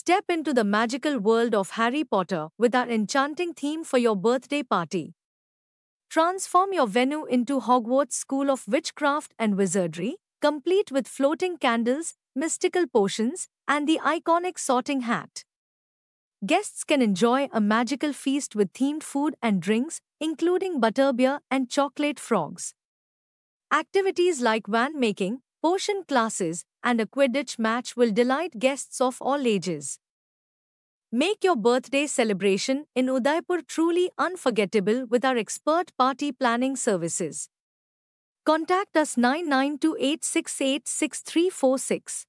Step into the magical world of Harry Potter with our enchanting theme for your birthday party. Transform your venue into Hogwarts School of Witchcraft and Wizardry, complete with floating candles, mystical potions, and the iconic sorting hat. Guests can enjoy a magical feast with themed food and drinks, including butterbeer and chocolate frogs. Activities like wand making, potion classes, and a Quidditch match will delight guests of all ages. Make your birthday celebration in Udaipur truly unforgettable with our expert party planning services. Contact us nine nine two eight six eight six three four six.